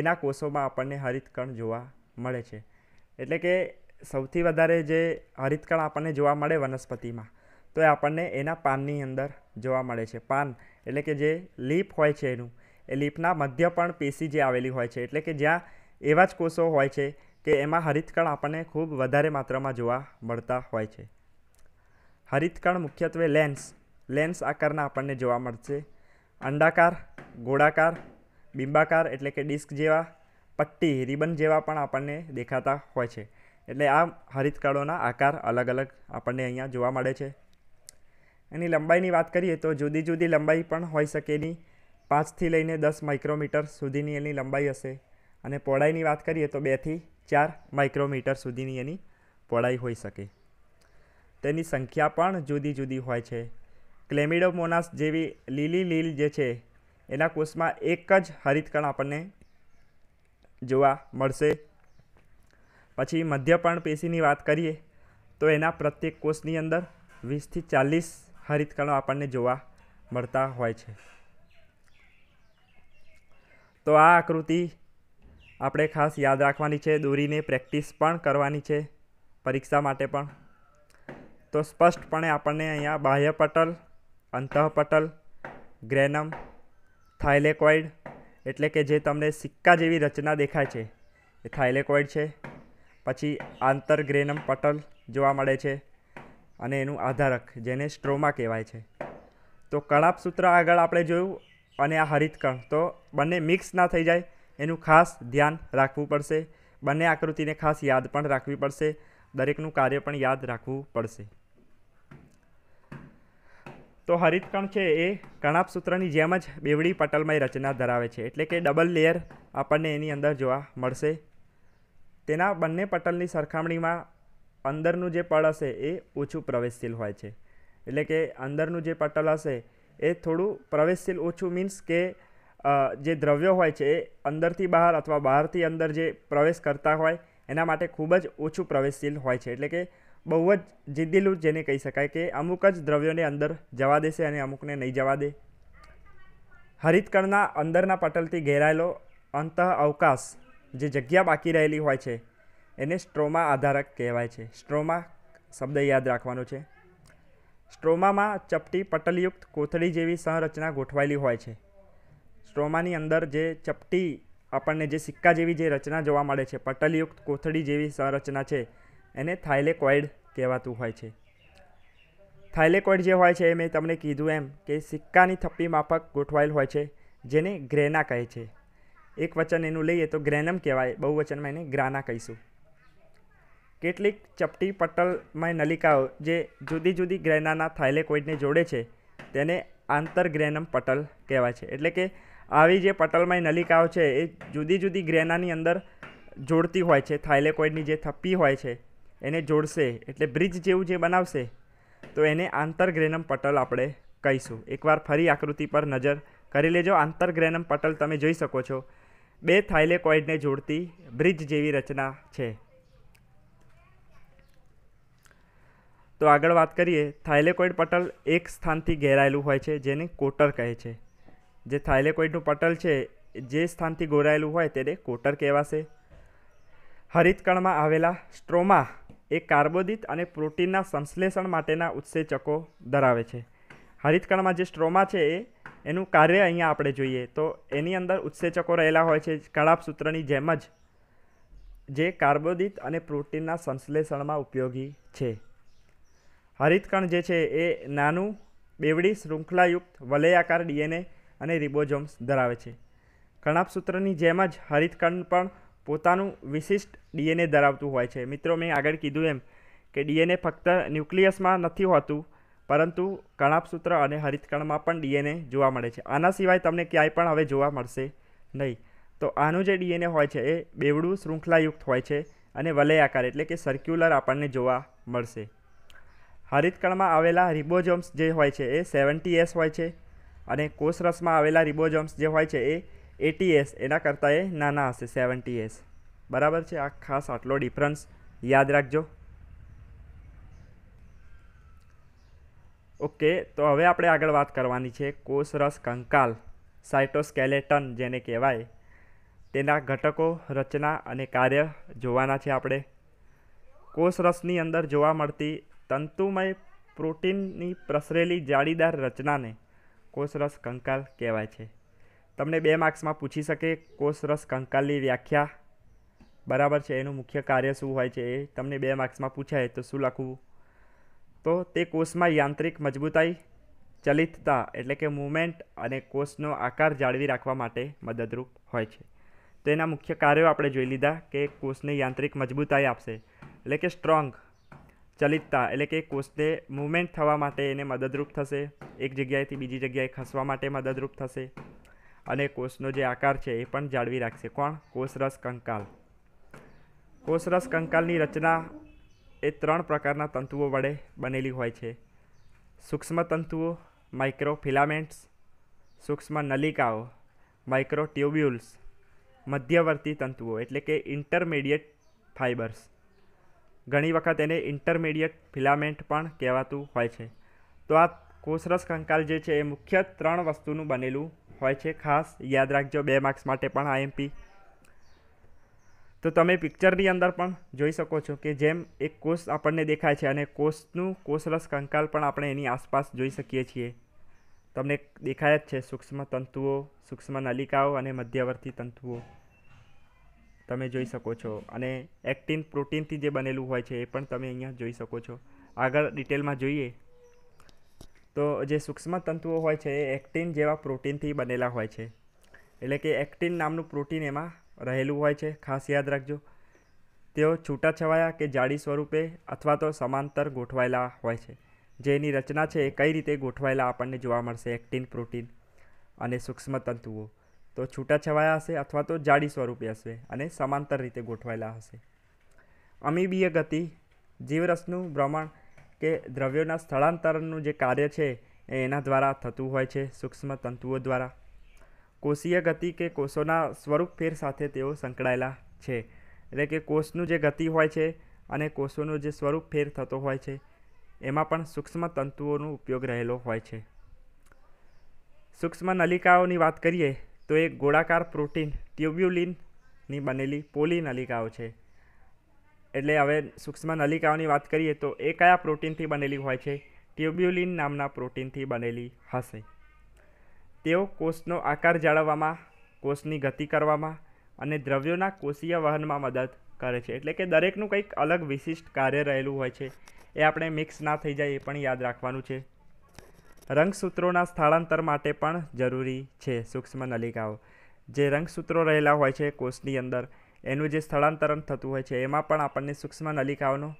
એના કોષોમાં આપણને હરિતકણ જોવા મળે છે એટલે કે સૌથી વધારે જે હરિતકણ આપણને જોવા મળે વનસ્પતિમાં તો એ આપણને એના પાનની અંદર જોવા મળે છે પાન એટલે કે જે લીપ હોય છે એનું એ લીફના મધ્યપર્ણ પેશી જે આવેલી હોય છે એટલે કે જ્યાં એવા જ કોષો હોય છે કે એમાં હરિતકણ આપણને ખૂબ વધારે માત્રામાં જોવા મળતા હોય છે હરિતકણ મુખ્યત્વે લેન્સ લેન્સ આકારના આપણને જોવા મળશે અંડાકાર ગોળાકાર બિંબાકાર એટલે કે ડિસ્ક જેવા પટ્ટી રિબન જેવા પણ આપણને દેખાતા હોય છે એટલે આ હરિતકળોના આકાર અલગ અલગ આપણને અહીંયા જોવા મળે છે એની લંબાઈની વાત કરીએ તો જુદી જુદી લંબાઈ પણ હોઈ શકે એની પાંચથી લઈને દસ માઇક્રોમીટર સુધીની એની લંબાઈ હશે અને પહોળાઈની વાત કરીએ તો બેથી ચાર માઇક્રોમીટર સુધીની એની પહોળાઈ હોઈ શકે તેની સંખ્યા પણ જુદી જુદી હોય છે ક્લેમિડોમોનાસ જેવી લીલી લીલ જે છે એના કોષમાં એક જ હરિતકણ આપણને જોવા મળશે પછી મધ્યપર્ણ પેશીની વાત કરીએ તો એના પ્રત્યેક કોષની અંદર વીસથી ચાલીસ હરિતકણો આપણને જોવા મળતા હોય છે તો આ આકૃતિ આપણે ખાસ યાદ રાખવાની છે દોરીને પ્રેક્ટિસ પણ કરવાની છે પરીક્ષા માટે પણ તો સ્પષ્ટપણે આપણને અહીંયા બાહ્ય પટલ અંતઃપટલ ગ્રેનમ થાઇલેકોઇડ એટલે કે જે તમને સિક્કા જેવી રચના દેખાય છે એ થાઇલેકોઇડ છે પછી આંતરગ્રેનમ પટલ જોવા મળે છે અને એનું આધારક જેને સ્ટ્રોમા કહેવાય છે તો કળાપસૂત્ર આગળ આપણે જોયું અને આ હરિતકણ તો બંને મિક્સ ના થઈ જાય એનું ખાસ ધ્યાન રાખવું પડશે બંને આકૃતિને ખાસ યાદ પણ રાખવી પડશે દરેકનું કાર્ય પણ યાદ રાખવું પડશે તો હરિતકણ છે એ કણાપ સૂત્રની જેમ જ બેવડી પટલમય રચના ધરાવે છે એટલે કે ડબલ લેયર આપણને એની અંદર જોવા મળશે તેના બંને પટલની સરખામણીમાં અંદરનું જે પળ હશે એ ઓછું પ્રવેશશીલ હોય છે એટલે કે અંદરનું જે પટલ હશે એ થોડું પ્રવેશશીલ ઓછું મીન્સ કે જે દ્રવ્ય હોય છે એ અંદરથી બહાર અથવા બહારથી અંદર જે પ્રવેશ કરતા હોય એના માટે ખૂબ જ ઓછું પ્રવેશશીલ હોય છે એટલે કે બહુ જ જીદ્દીલું જેને કહી શકાય કે અમુક જ દ્રવ્યોને અંદર જવા દેશે અને અમુકને નહીં જવા દે હરિતકણના અંદરના પટલથી ઘેરાયેલો અંતઃ અવકાશ જે જગ્યા બાકી રહેલી હોય છે એને સ્ટ્રોમા આધારક કહેવાય છે સ્ટ્રોમા શબ્દ યાદ રાખવાનો છે સ્ટ્રોમામાં ચપટી પટલયુક્ત કોથળી જેવી સંરચના ગોઠવાયેલી હોય છે સ્ટ્રોમાની અંદર જે ચપટી આપણને જે સિક્કા જેવી જે રચના જોવા મળે છે પટલયુક્ત કોથળી જેવી સંરચના છે એને થાઇલેકોઇડ કહેવાતું હોય છે થાઇલેકોઇડ જે હોય છે એ મેં તમને કીધું એમ કે સિક્કાની થપ્પી માફક ગોઠવાયેલ હોય છે જેને ગ્રેના કહે છે એક વચન એનું લઈએ તો ગ્રેનમ કહેવાય બહુવચનમાં એને ગ્રાના કહીશું કેટલીક ચપટી પટલમય નલિકાઓ જે જુદી જુદી ગ્રેનાના થાઇલેકોઇડને જોડે છે તેને આંતરગ્રેનમ પટલ કહેવાય છે એટલે કે આવી જે પટલમય નલિકાઓ છે એ જુદી જુદી ગ્રેનાની અંદર જોડતી હોય છે થાઇલેકોઇડની જે થપ્પી હોય છે એને જોડશે એટલે બ્રિજ જેવું જે બનાવશે તો એને આંતરગ્રેનમ પટલ આપણે કહીશું એકવાર ફરી આકૃતિ પર નજર કરી લેજો આંતરગ્રેનમ પટલ તમે જોઈ શકો છો બે થાઇલેકોઇડને જોડતી બ્રિજ જેવી રચના છે તો આગળ વાત કરીએ થાઇલેકોઇડ પટલ એક સ્થાનથી ઘેરાયેલું હોય છે જેને કોટર કહે છે જે થાઇલેકોઇડનું પટલ છે જે સ્થાનથી ગોરાયેલું હોય તેને કોટર કહેવાશે હરિતકણમાં આવેલા સ્ટ્રોમા એ કાર્બોદિત અને પ્રોટીનના સંશ્લેષણ માટેના ઉત્સેચકો ધરાવે છે હરિતકણમાં જે સ્ટ્રોમા છે એ એનું કાર્ય અહીંયા આપણે જોઈએ તો એની અંદર ઉત્સેચકો રહેલા હોય છે કળાપસૂત્રની જેમ જ જે કાર્બોદિત અને પ્રોટીનના સંશ્લેષણમાં ઉપયોગી છે હરિતકણ જે છે એ નાનું બેવડી શૃંખલાયુક્ત વલયાકાર ડીએનએ અને રિબોઝોમ્સ ધરાવે છે કણાપસૂત્રની જેમ જ હરિતકણ પણ પોતાનું વિશિષ્ટ ડીએનએ ધરાવતું હોય છે મિત્રો મેં આગળ કીધું એમ કે ડીએનએ ફક્ત ન્યુક્લિયસમાં નથી હોતું પરંતુ કણાપસૂત્ર અને હરિતકણમાં પણ ડીએનએ જોવા મળે છે આના સિવાય તમને ક્યાંય પણ હવે જોવા મળશે નહીં તો આનું જે ડીએનએ હોય છે એ બેવડું શૃંખલાયુક્ત હોય છે અને વલયાકાર એટલે કે સર્ક્યુલર આપણને જોવા મળશે હરિતકણમાં આવેલા રિબોજોમ્સ જે હોય છે એ સેવન્ટી એસ હોય છે અને કોષરસમાં આવેલા રિબોજોમ્સ જે હોય છે એ એટી એસ એના કરતાં એ નાના હશે સેવન્ટી એસ બરાબર છે આ ખાસ આટલો ડિફરન્સ યાદ રાખજો ઓકે તો હવે આપણે આગળ વાત કરવાની છે કોષરસ કંકાલ સાઇટોસ્કેલેટન જેને કહેવાય તેના ઘટકો રચના અને કાર્ય જોવાના છે આપણે કોષરસની અંદર જોવા મળતી તંતુમય પ્રોટીનની પ્રસરેલી જાળીદાર રચનાને કોષરસ કંકાલ કહેવાય છે તમને બે માર્ક્સમાં પૂછી શકે કોષરસ કંકાલની વ્યાખ્યા બરાબર છે એનું મુખ્ય કાર્ય શું હોય છે એ તમને બે માર્ક્સમાં પૂછાય તો શું લખવું તો તે કોષમાં યાંત્રિક મજબૂતાઈ ચલિતતા એટલે કે મુમેન્ટ અને કોષનો આકાર જાળવી રાખવા માટે મદદરૂપ હોય છે તો એના મુખ્ય કાર્યો આપણે જોઈ લીધા કે કોષને યાંત્રિક મજબૂતાઈ આપશે એટલે કે સ્ટ્રોંગ ચલિતતા એટલે કે કોષને મુવમેન્ટ થવા માટે એને મદદરૂપ થશે એક જગ્યાએથી બીજી જગ્યાએ ખસવા માટે મદદરૂપ થશે અને કોષનો જે આકાર છે એ પણ જાળવી રાખશે કોણ કોષરસ કંકાલ કોષરસ કંકાલની રચના એ ત્રણ પ્રકારના તંતુઓ વડે બનેલી હોય છે સૂક્ષ્મ તંતુઓ માઇક્રો ફિલામેન્ટ્સ સૂક્ષ્મ નલિકાઓ માઇક્રો ટ્યુબ્યુલ્સ મધ્યવર્તી તંતુઓ એટલે કે ઇન્ટરમીડિયેટ ફાઇબર્સ ઘણી વખત એને ઇન્ટરમીડિયેટ ફિલામેન્ટ પણ કહેવાતું હોય છે તો આ કોષરસ કંકાલ જે છે એ મુખ્ય ત્રણ વસ્તુનું બનેલું હોય છે ખાસ યાદ રાખજો બે માર્ક્સ માટે પણ આઈએમપી તો તમે પિક્ચરની અંદર પણ જોઈ શકો છો કે જેમ એક કોષ આપણને દેખાય છે અને કોષનું કોષરસ કંકાલ પણ આપણે એની આસપાસ જોઈ શકીએ છીએ તમને દેખાય જ છે સૂક્ષ્મ તંતુઓ સૂક્ષ્મ નલિકાઓ અને મધ્યવર્તી તંતુઓ તમે જોઈ શકો છો અને એક્ટિન પ્રોટીનથી જે બનેલું હોય છે એ પણ તમે અહીંયા જોઈ શકો છો આગળ ડિટેલમાં જોઈએ તો જે સૂક્ષ્મ તંતુઓ હોય છે એ એક્ટિન જેવા પ્રોટીનથી બનેલા હોય છે એટલે કે એક્ટિન નામનું પ્રોટીન એમાં રહેલું હોય છે ખાસ યાદ રાખજો તેઓ છૂટાછવાયા કે જાડી સ્વરૂપે અથવા તો સમાંતર ગોઠવાયેલા હોય છે જેની રચના છે એ કઈ રીતે ગોઠવાયેલા આપણને જોવા મળશે એક્ટિન પ્રોટીન અને સૂક્ષ્મ તંતુઓ તો છૂટાછવાયા હશે અથવા તો જાડી સ્વરૂપે હશે અને સમાંતર રીતે ગોઠવાયેલા હશે અમીબીય ગતિ જીવરસનું ભ્રમણ કે દ્રવ્યોના સ્થળાંતરણનું જે કાર્ય છે એ એના દ્વારા થતું હોય છે સૂક્ષ્મ તંતુઓ દ્વારા કોષીય ગતિ કે કોષોના સ્વરૂપ ફેર સાથે તેઓ સંકળાયેલા છે એટલે કે કોષનું જે ગતિ હોય છે અને કોષોનો જે સ્વરૂપ ફેર થતો હોય છે એમાં પણ સૂક્ષ્મ તંતુઓનો ઉપયોગ રહેલો હોય છે સૂક્ષ્મ નલિકાઓની વાત કરીએ તો એ ગોળાકાર પ્રોટીન ટ્યુબ્યુલિનની બનેલી પોલી નલિકાઓ છે એટલે હવે સૂક્ષ્મ નલિકાઓની વાત કરીએ તો એ કયા પ્રોટીનથી બનેલી હોય છે ટ્યુબ્યુલિન નામના પ્રોટીનથી બનેલી હશે તેઓ કોષનો આકાર જાળવવામાં કોષની ગતિ કરવામાં અને દ્રવ્યોના કોષીય વહનમાં મદદ કરે છે એટલે કે દરેકનું કંઈક અલગ વિશિષ્ટ કાર્ય રહેલું હોય છે એ આપણે મિક્સ ના થઈ જાય એ પણ યાદ રાખવાનું છે રંગસૂત્રોના સ્થળાંતર માટે પણ જરૂરી છે સૂક્ષ્મ નલિકાઓ જે રંગસૂત્રો રહેલા હોય છે કોષની અંદર એનું જે સ્થળાંતરણ થતું હોય છે એમાં પણ આપણને સૂક્ષ્મ નલિકાઓનો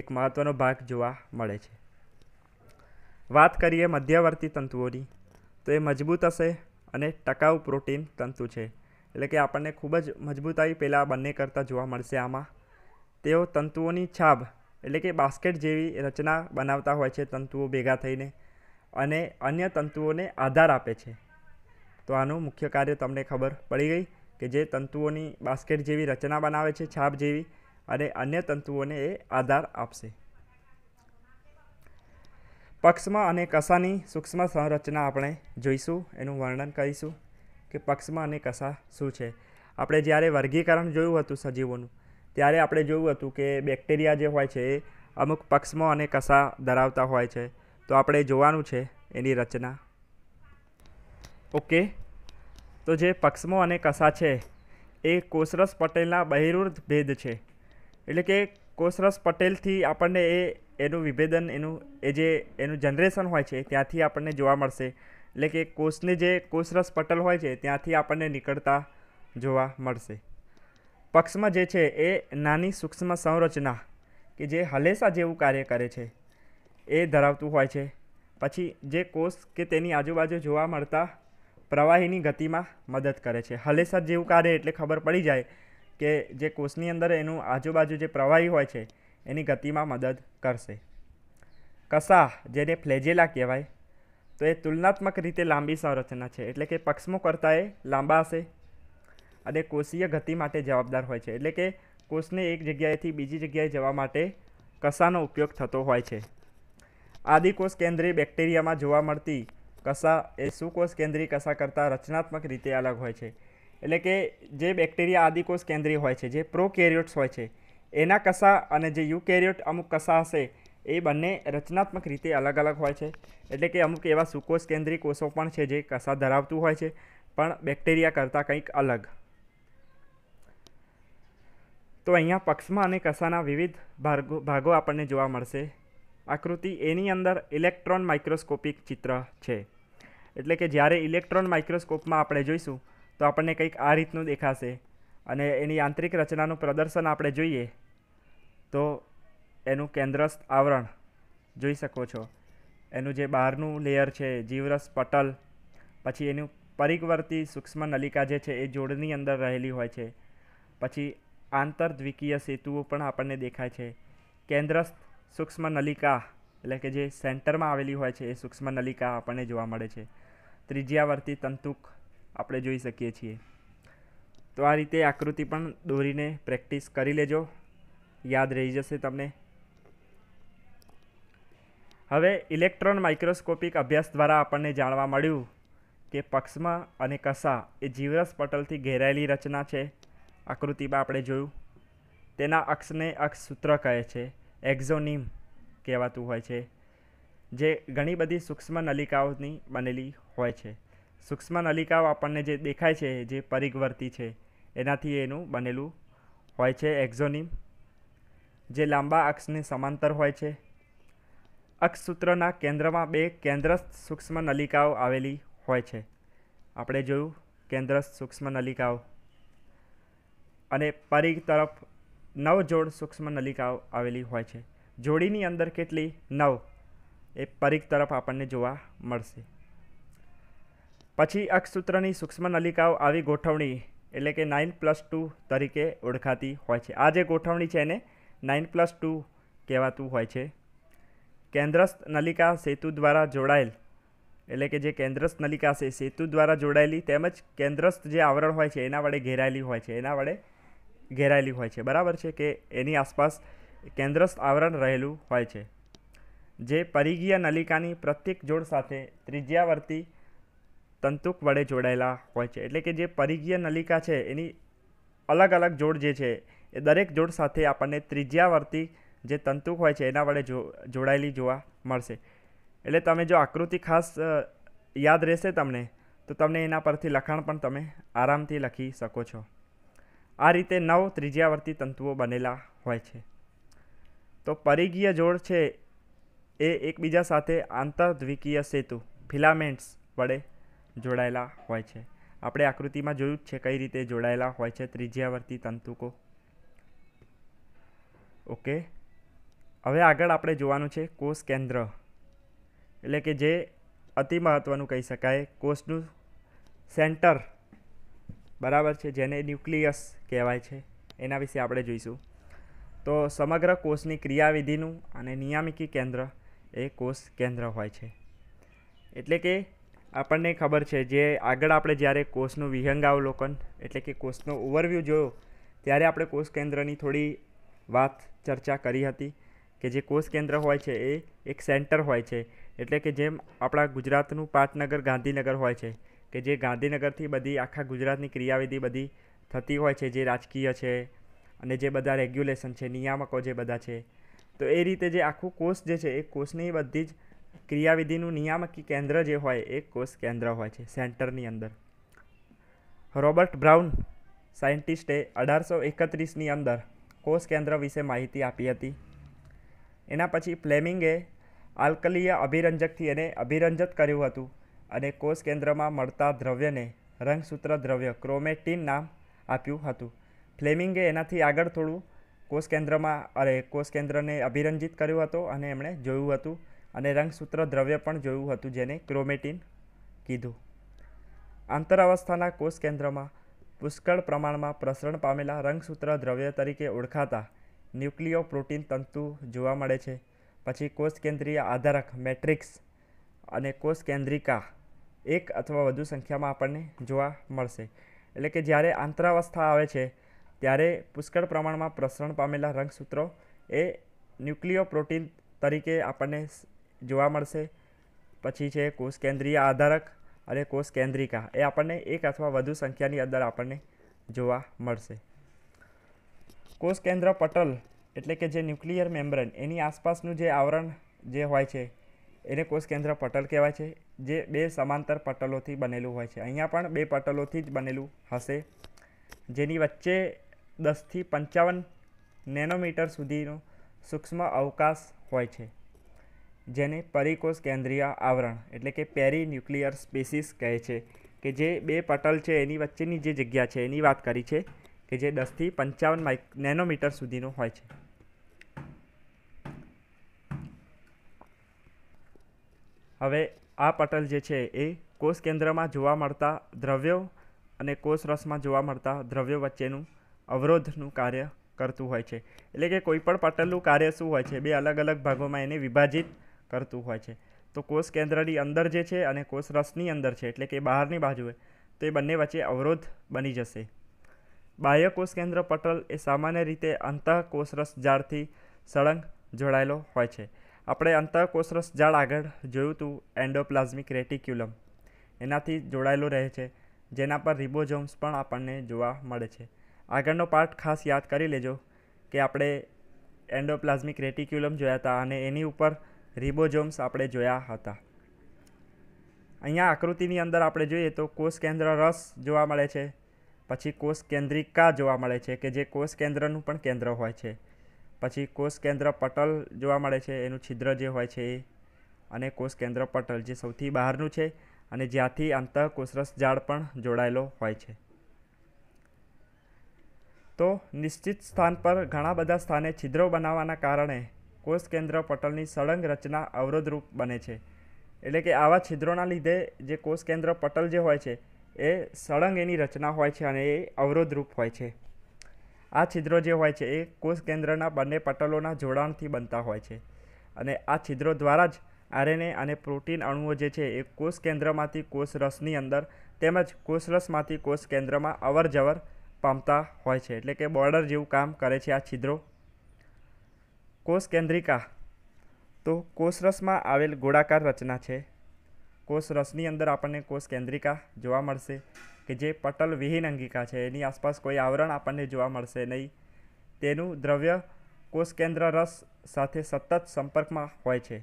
એક મહત્ત્વનો ભાગ જોવા મળે છે વાત કરીએ મધ્યવર્તી તંતુઓની તો એ મજબૂત હશે અને ટકાઉ પ્રોટીન તંતુ છે એટલે કે આપણને ખૂબ જ મજબૂતાઈ પહેલાં બંને કરતાં જોવા મળશે આમાં તેઓ તંતુઓની છાબ એટલે કે બાસ્કેટ જેવી રચના બનાવતા હોય છે તંતુઓ ભેગા થઈને અને અન્ય તંતુઓને આધાર આપે છે તો આનું મુખ્ય કાર્ય તમને ખબર પડી ગઈ કે જે તંતુઓની બાસ્કેટ જેવી રચના બનાવે છે છાપ જેવી અને અન્ય તંતુઓને એ આધાર આપશે પક્ષમ અને કસાની સૂક્ષ્મ સંરચના આપણે જોઈશું એનું વર્ણન કરીશું કે પક્ષમ અને કસા શું છે આપણે જ્યારે વર્ગીકરણ જોયું હતું સજીવોનું ત્યારે આપણે જોયું હતું કે બેક્ટેરિયા જે હોય છે એ અમુક પક્ષમો અને કસા ધરાવતા હોય છે તો આપણે જોવાનું છે એની રચના ઓકે તો જે પક્ષમો અને કસા છે એ કોસરસ પટેલના બહિરૂર્ધ ભેદ છે એટલે કે કોસરસ પટેલથી આપણને એ એનું વિભેદન એનું એ જે એનું જનરેશન હોય છે ત્યાંથી આપણને જોવા મળશે એટલે કે કોષને જે કોષરસ પટેલ હોય છે ત્યાંથી આપણને નીકળતા જોવા મળશે પક્ષમ જે છે એ નાની સૂક્ષ્મ સંરચના કે જે હલેસા જેવું કાર્ય કરે છે એ ધરાવતું હોય છે પછી જે કોષ કે તેની આજુબાજુ જોવા મળતા પ્રવાહીની ગતિમાં મદદ કરે છે હલેસર જેવું કાર્ય એટલે ખબર પડી જાય કે જે કોષની અંદર એનું આજુબાજુ જે પ્રવાહી હોય છે એની ગતિમાં મદદ કરશે કસા જેને ફ્લેજેલા કહેવાય તો એ તુલનાત્મક રીતે લાંબી સંરચના છે એટલે કે પક્ષમો કરતાં એ લાંબા હશે અને કોષીય ગતિ માટે જવાબદાર હોય છે એટલે કે કોષને એક જગ્યાએથી બીજી જગ્યાએ જવા માટે કસાનો ઉપયોગ થતો હોય છે આદિકોષ કેન્દ્રીય બેક્ટેરિયામાં જોવા મળતી કસા એ સુકોષ કેન્દ્રી કસા કરતાં રચનાત્મક રીતે અલગ હોય છે એટલે કે જે બેક્ટેરિયા આદિકોષ કેન્દ્રી હોય છે જે પ્રોકેરિયોટ્સ હોય છે એના કસા અને જે યુકેરિયોટ અમુક કસા હશે એ બંને રચનાત્મક રીતે અલગ અલગ હોય છે એટલે કે અમુક એવા સુકોષ કેન્દ્રી કોષો પણ છે જે કસા ધરાવતું હોય છે પણ બેક્ટેરિયા કરતાં કંઈક અલગ તો અહીંયા પક્ષમાં અને કસાના વિવિધ ભાગો ભાગો આપણને જોવા મળશે આકૃતિ એની અંદર ઇલેક્ટ્રોન માઇક્રોસ્કોપિક ચિત્ર છે એટલે કે જ્યારે ઇલેક્ટ્રોન માઇક્રોસ્કોપમાં આપણે જોઈશું તો આપણને કંઈક આ રીતનું દેખાશે અને એની યાંત્રિક રચનાનું પ્રદર્શન આપણે જોઈએ તો એનું કેન્દ્રસ્થ આવરણ જોઈ શકો છો એનું જે બહારનું લેયર છે જીવરસ પટલ પછી એનું પરિવર્તી સૂક્ષ્મ નલિકા જે છે એ જોડની અંદર રહેલી હોય છે પછી આંતરદ્વિકીય સેતુઓ પણ આપણને દેખાય છે કેન્દ્રસ્થ સૂક્ષ્મ નલિકા એટલે કે જે સેન્ટરમાં આવેલી હોય છે એ સૂક્ષ્મ નલિકા આપણને જોવા મળે છે ત્રિજ્યાવર્તી તંતુક આપણે જોઈ શકીએ છીએ તો આ રીતે આકૃતિ પણ દોરીને પ્રેક્ટિસ કરી લેજો યાદ રહી જશે તમને હવે ઇલેક્ટ્રોન માઇક્રોસ્કોપિક અભ્યાસ દ્વારા આપણને જાણવા મળ્યું કે પક્ષમા અને કસા એ જીવરસ પટલથી ઘેરાયેલી રચના છે આકૃતિમાં આપણે જોયું તેના અક્ષને અક્ષ સૂત્ર કહે છે એક્ઝોનિમ કહેવાતું હોય છે જે ઘણી બધી સૂક્ષ્મ નલિકાઓની બનેલી હોય છે સૂક્ષ્મ નલિકાઓ આપણને જે દેખાય છે જે પરિઘવર્તી છે એનાથી એનું બનેલું હોય છે એક્ઝોનિમ જે લાંબા અક્ષને સમાંતર હોય છે અક્ષસૂત્રના કેન્દ્રમાં બે કેન્દ્રસ્થ સૂક્ષ્મ નલિકાઓ આવેલી હોય છે આપણે જોયું કેન્દ્રસ્થ સૂક્ષ્મ નલિકાઓ અને પરિઘ તરફ નવ જોડ સૂક્ષ્મ નલિકાઓ આવેલી હોય છે જોડીની અંદર કેટલી નવ એ પરિઘ તરફ આપણને જોવા મળશે પછી અક્ષસૂત્રની સૂક્ષ્મ નલિકાઓ આવી ગોઠવણી એટલે કે નાઇન પ્લસ ટુ તરીકે ઓળખાતી હોય છે આ જે ગોઠવણી છે એને નાઇન પ્લસ ટુ કહેવાતું હોય છે કેન્દ્રસ્થ નલિકા સેતુ દ્વારા જોડાયેલ એટલે કે જે કેન્દ્રસ્થ નલિકા છે સેતુ દ્વારા જોડાયેલી તેમજ કેન્દ્રસ્થ જે આવરણ હોય છે એના વડે ઘેરાયેલી હોય છે એના વડે ઘેરાયેલી હોય છે બરાબર છે કે એની આસપાસ કેન્દ્રસ્થ આવરણ રહેલું હોય છે જે પરિઘીય નલિકાની પ્રત્યેક જોડ સાથે ત્રિજ્યાવર્તી તંતુક વડે જોડાયેલા હોય છે એટલે કે જે પરિઘીય નલિકા છે એની અલગ અલગ જોડ જે છે એ દરેક જોડ સાથે આપણને ત્રિજ્યાવર્તી જે તંતુક હોય છે એના વડે જો જોડાયેલી જોવા મળશે એટલે તમે જો આકૃતિ ખાસ યાદ રહેશે તમને તો તમને એના પરથી લખાણ પણ તમે આરામથી લખી શકો છો આ રીતે નવ ત્રિજ્યાવર્તી તંતુઓ બનેલા હોય છે તો પરિઘીય જોડ છે એ એકબીજા સાથે આંતરદ્વિકીય સેતુ ફિલામેન્ટ્સ વડે જોડાયેલા હોય છે આપણે આકૃતિમાં જોયું જ છે કઈ રીતે જોડાયેલા હોય છે ત્રિજ્યાવર્તી તંતુકો ઓકે હવે આગળ આપણે જોવાનું છે કોષ કેન્દ્ર એટલે કે જે અતિ મહત્ત્વનું કહી શકાય કોષનું સેન્ટર બરાબર છે જેને ન્યુક્લિયસ કહેવાય છે એના વિશે આપણે જોઈશું તો સમગ્ર કોષની ક્રિયાવિધિનું અને નિયામિકી કેન્દ્ર એ કોષ કેન્દ્ર હોય છે એટલે કે આપણને ખબર છે જે આગળ આપણે જ્યારે કોષનું વિહંગ અવલોકન એટલે કે કોષનો ઓવરવ્યૂ જોયો ત્યારે આપણે કોષ કેન્દ્રની થોડી વાત ચર્ચા કરી હતી કે જે કોષ કેન્દ્ર હોય છે એ એક સેન્ટર હોય છે એટલે કે જેમ આપણા ગુજરાતનું પાટનગર ગાંધીનગર હોય છે કે જે ગાંધીનગરથી બધી આખા ગુજરાતની ક્રિયાવિધિ બધી થતી હોય છે જે રાજકીય છે અને જે બધા રેગ્યુલેશન છે નિયામકો જે બધા છે તો એ રીતે જે આખું કોષ જે છે એ કોષની બધી જ ક્રિયાવિધિનું નિયામકી કેન્દ્ર જે હોય એ કોષ કેન્દ્ર હોય છે સેન્ટરની અંદર રોબર્ટ બ્રાઉન સાયન્ટિસ્ટે અઢારસો એકત્રીસની અંદર કોષ કેન્દ્ર વિશે માહિતી આપી હતી એના પછી ફ્લેમિંગે આલ્કલીય અભિરંજકથી એને અભિરંજિત કર્યું હતું અને કોષ કેન્દ્રમાં મળતા દ્રવ્યને રંગસૂત્ર દ્રવ્ય ક્રોમેટિન નામ આપ્યું હતું ફ્લેમિંગે એનાથી આગળ થોડું કોષ કેન્દ્રમાં અરે કોષ કેન્દ્રને અભિરંજિત કર્યું હતું અને એમણે જોયું હતું અને રંગસૂત્ર દ્રવ્ય પણ જોયું હતું જેને ક્રોમેટિન કીધું આંતરાવસ્થાના કોષ કેન્દ્રમાં પુષ્કળ પ્રમાણમાં પ્રસરણ પામેલા રંગસૂત્ર દ્રવ્ય તરીકે ઓળખાતા ન્યુક્લિયો પ્રોટીન તંતુ જોવા મળે છે પછી કોષ કેન્દ્રીય આધારક મેટ્રિક્સ અને કોષ કેન્દ્રિકા એક અથવા વધુ સંખ્યામાં આપણને જોવા મળશે એટલે કે જ્યારે આંતરાવસ્થા આવે છે ત્યારે પુષ્કળ પ્રમાણમાં પ્રસરણ પામેલા રંગસૂત્રો એ ન્યુક્લિયો પ્રોટીન તરીકે આપણને જોવા મળશે પછી છે કોષ કેન્દ્રીય આધારક અને કોષ કેન્દ્રિકા એ આપણને એક અથવા વધુ સંખ્યાની અંદર આપણને જોવા મળશે કોષ કેન્દ્ર પટલ એટલે કે જે ન્યુક્લિયર મેમ્બ્રેન એની આસપાસનું જે આવરણ જે હોય છે એને કોષ કેન્દ્ર પટલ કહેવાય છે જે બે સમાંતર પટલોથી બનેલું હોય છે અહીંયા પણ બે પટલોથી જ બનેલું હશે જેની વચ્ચે દસથી પંચાવન નેનોમીટર સુધીનો સૂક્ષ્મ અવકાશ હોય છે જેને પરિકોષ કેન્દ્રીય આવરણ એટલે કે પેરી ન્યુક્લિયર સ્પેસિસ કહે છે કે જે બે પટલ છે એની વચ્ચેની જે જગ્યા છે એની વાત કરી છે કે જે દસથી પંચાવન માઇક નેનોમીટર સુધીનો હોય છે હવે આ પટલ જે છે એ કોષ કેન્દ્રમાં જોવા મળતા દ્રવ્યો અને કોષરસમાં જોવા મળતા દ્રવ્યો વચ્ચેનું અવરોધનું કાર્ય કરતું હોય છે એટલે કે કોઈપણ પટલનું કાર્ય શું હોય છે બે અલગ અલગ ભાગોમાં એને વિભાજિત કરતું હોય છે તો કોષ કેન્દ્રની અંદર જે છે અને કોષ રસની અંદર છે એટલે કે બહારની બાજુએ તો એ બંને વચ્ચે અવરોધ બની જશે બાહ્ય કોષ કેન્દ્ર પટલ એ સામાન્ય રીતે અંતઃ કોષરસ જાળથી સળંગ જોડાયેલો હોય છે આપણે અંતઃ કોષરસ જાળ આગળ જોયું હતું એન્ડોપ્લાઝમિક રેટિક્યુલમ એનાથી જોડાયેલો રહે છે જેના પર રિબોઝોમ્સ પણ આપણને જોવા મળે છે આગળનો પાર્ટ ખાસ યાદ કરી લેજો કે આપણે એન્ડોપ્લાઝમિક રેટિક્યુલમ જોયા હતા અને એની ઉપર રિબોઝોમ્સ આપણે જોયા હતા અહીંયા આકૃતિની અંદર આપણે જોઈએ તો કોષ કેન્દ્ર રસ જોવા મળે છે પછી કોષ કેન્દ્રિકા જોવા મળે છે કે જે કોષ કેન્દ્રનું પણ કેન્દ્ર હોય છે પછી કોષ કેન્દ્ર પટલ જોવા મળે છે એનું છિદ્ર જે હોય છે એ અને કોષ કેન્દ્ર પટલ જે સૌથી બહારનું છે અને જ્યાંથી અંતઃ કોષરસ જાળ પણ જોડાયેલો હોય છે તો નિશ્ચિત સ્થાન પર ઘણા બધા સ્થાને છિદ્રો બનાવવાના કારણે કોષ કેન્દ્ર પટલની સળંગ રચના અવરોધરૂપ બને છે એટલે કે આવા છિદ્રોના લીધે જે કોષ કેન્દ્ર પટલ જે હોય છે એ સળંગ એની રચના હોય છે અને એ અવરોધરૂપ હોય છે આ છિદ્રો જે હોય છે એ કોષ કેન્દ્રના બંને પટલોના જોડાણથી બનતા હોય છે અને આ છિદ્રો દ્વારા જ આરએનએ અને પ્રોટીન અણુઓ જે છે એ કોષ કેન્દ્રમાંથી કોષ રસની અંદર તેમજ કોષરસમાંથી કોષ કેન્દ્રમાં અવર જવર પામતા હોય છે એટલે કે બોર્ડર જેવું કામ કરે છે આ છિદ્રો કોષ કેન્દ્રિકા તો કોષરસમાં આવેલ ગોળાકાર રચના છે કોષરસની અંદર આપણને કોષ કેન્દ્રિકા જોવા મળશે કે જે પટલ વિહીન અંગિકા છે એની આસપાસ કોઈ આવરણ આપણને જોવા મળશે નહીં તેનું દ્રવ્ય કોષ કેન્દ્ર રસ સાથે સતત સંપર્કમાં હોય છે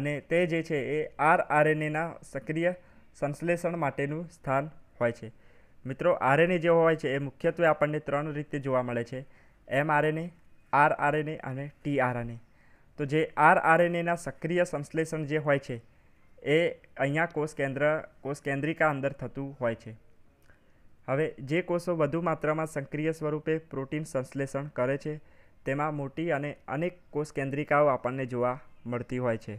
અને તે જે છે એ આરઆરએનએના સક્રિય સંશ્લેષણ માટેનું સ્થાન હોય છે મિત્રો આરએનએ જે હોય છે એ મુખ્યત્વે આપણને ત્રણ રીતે જોવા મળે છે એમ આરએનએ આર આરએનએ અને ટી આરએનએ તો જે આર આરએનએના સક્રિય સંશ્લેષણ જે હોય છે એ અહીંયા કોષ કેન્દ્ર કોષ કેન્દ્રિકા અંદર થતું હોય છે હવે જે કોષો વધુ માત્રામાં સક્રિય સ્વરૂપે પ્રોટીન સંશ્લેષણ કરે છે તેમાં મોટી અને અનેક કોષ કેન્દ્રિકાઓ આપણને જોવા મળતી હોય છે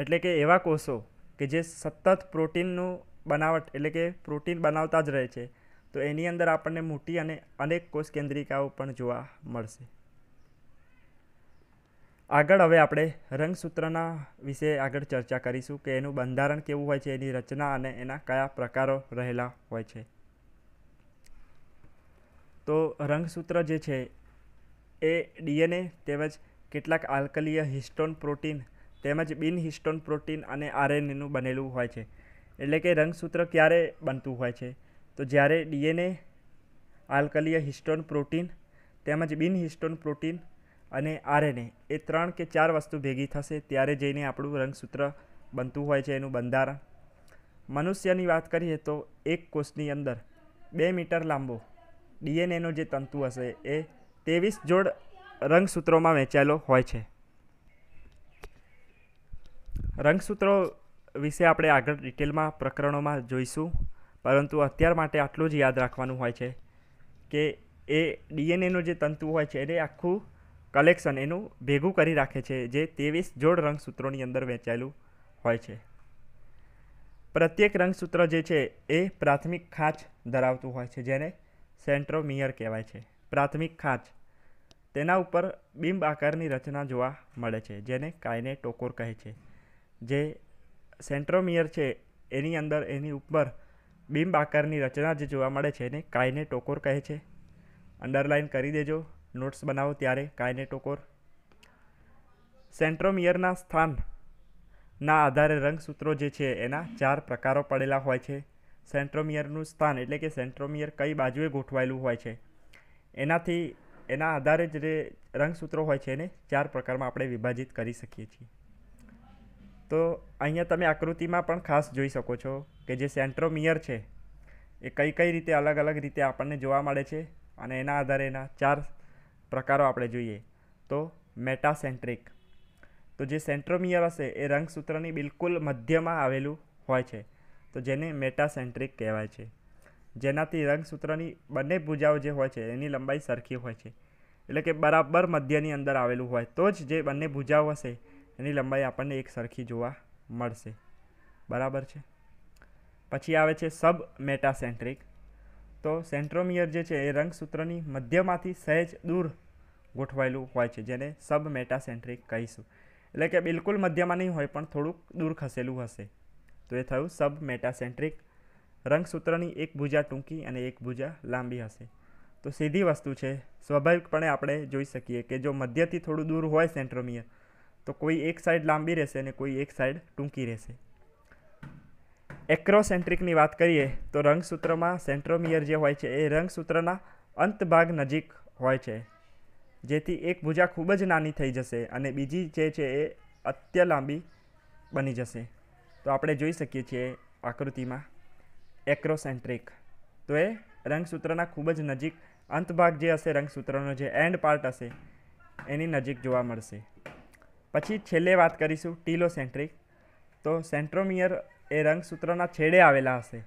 એટલે કે એવા કોષો કે જે સતત પ્રોટીનનું બનાવટ એટલે કે પ્રોટીન બનાવતા જ રહે છે તો એની અંદર આપણને મોટી અને અનેક કોષ કેન્દ્રિકાઓ પણ જોવા મળશે આગળ હવે આપણે રંગસૂત્રના વિશે આગળ ચર્ચા કરીશું કે એનું બંધારણ કેવું હોય છે એની રચના અને એના કયા પ્રકારો રહેલા હોય છે તો રંગસૂત્ર જે છે એ ડીએનએ તેમજ કેટલાક આલ્કલીય હિસ્ટોન પ્રોટીન તેમજ બિન હિસ્ટોન પ્રોટીન અને આરએનએનું બનેલું હોય છે એટલે કે રંગસૂત્ર ક્યારે બનતું હોય છે તો જ્યારે ડીએનએ આલ્કલીય હિસ્ટોન પ્રોટીન તેમજ બિન હિસ્ટોન પ્રોટીન અને આરએનએ એ ત્રણ કે ચાર વસ્તુ ભેગી થશે ત્યારે જઈને આપણું રંગસૂત્ર બનતું હોય છે એનું બંધારણ મનુષ્યની વાત કરીએ તો એક કોષની અંદર બે મીટર લાંબો ડીએનએનો જે તંતુ હશે એ ત્રેવીસ જોડ રંગસૂત્રોમાં વહેંચાયેલો હોય છે રંગસૂત્રો વિશે આપણે આગળ ડિટેલમાં પ્રકરણોમાં જોઈશું પરંતુ અત્યાર માટે આટલું જ યાદ રાખવાનું હોય છે કે એ ડીએનએનું જે તંતુ હોય છે એને આખું કલેક્શન એનું ભેગું કરી રાખે છે જે ત્રેવીસ જોડ રંગસૂત્રોની અંદર વહેંચાયેલું હોય છે પ્રત્યેક રંગસૂત્ર જે છે એ પ્રાથમિક ખાંચ ધરાવતું હોય છે જેને સેન્ટ્રોમિયર કહેવાય છે પ્રાથમિક ખાંચ તેના ઉપર બિંબ આકારની રચના જોવા મળે છે જેને કાયને ટોકોર કહે છે જે સેન્ટ્રોમિયર છે એની અંદર એની ઉપર બિંબ આકારની રચના જે જોવા મળે છે એને કાયને ટોકોર કહે છે અંડરલાઇન કરી દેજો નોટ્સ બનાવો ત્યારે કાયને ટોકોર સેન્ટ્રોમિયરના સ્થાનના આધારે રંગસૂત્રો જે છે એના ચાર પ્રકારો પડેલા હોય છે સેન્ટ્રોમિયરનું સ્થાન એટલે કે સેન્ટ્રોમિયર કઈ બાજુએ ગોઠવાયેલું હોય છે એનાથી એના આધારે જ રંગસૂત્રો હોય છે એને ચાર પ્રકારમાં આપણે વિભાજિત કરી શકીએ છીએ તો અહીંયા તમે આકૃતિમાં પણ ખાસ જોઈ શકો છો કે જે સેન્ટ્રોમિયર છે એ કઈ કઈ રીતે અલગ અલગ રીતે આપણને જોવા મળે છે અને એના આધારે એના ચાર પ્રકારો આપણે જોઈએ તો મેટાસેન્ટ્રિક તો જે સેન્ટ્રોમિયર હશે એ રંગસૂત્રની બિલકુલ મધ્યમાં આવેલું હોય છે તો જેને મેટાસેન્ટ્રિક કહેવાય છે જેનાથી રંગસૂત્રની બંને ભૂજાઓ જે હોય છે એની લંબાઈ સરખી હોય છે એટલે કે બરાબર મધ્યની અંદર આવેલું હોય તો જ જે બંને ભૂજાઓ હશે એની લંબાઈ આપણને એક સરખી જોવા મળશે બરાબર છે પછી આવે છે સબ મેટાસેન્ટ્રિક તો સેન્ટ્રોમિયર જે છે એ રંગસૂત્રની મધ્યમાંથી સહેજ દૂર ગોઠવાયેલું હોય છે જેને સબ મેટાસેન્ટ્રિક કહીશું એટલે કે બિલકુલ મધ્યમાં નહીં હોય પણ થોડુંક દૂર ખસેલું હશે તો એ થયું સબ મેટાસેન્ટ્રિક રંગસૂત્રની એક ભૂજા ટૂંકી અને એક ભૂજા લાંબી હશે તો સીધી વસ્તુ છે સ્વાભાવિકપણે આપણે જોઈ શકીએ કે જો મધ્યથી થોડું દૂર હોય સેન્ટ્રોમિયર તો કોઈ એક સાઈડ લાંબી રહેશે અને કોઈ એક સાઈડ ટૂંકી રહેશે એક્રોસેન્ટ્રિકની વાત કરીએ તો રંગસૂત્રમાં સેન્ટ્રોમિયર જે હોય છે એ રંગસૂત્રના અંતભાગ નજીક હોય છે જેથી એક ભુજા ખૂબ જ નાની થઈ જશે અને બીજી જે છે એ અત્ય લાંબી બની જશે તો આપણે જોઈ શકીએ છીએ આકૃતિમાં એક્રોસેન્ટ્રિક તો એ રંગસૂત્રના ખૂબ જ નજીક અંતભાગ જે હશે રંગસૂત્રનો જે એન્ડ પાર્ટ હશે એની નજીક જોવા મળશે પછી છેલ્લે વાત કરીશું ટીલોસેન્ટ્રિક તો સેન્ટ્રોમિયર એ રંગસૂત્રના છેડે આવેલા હશે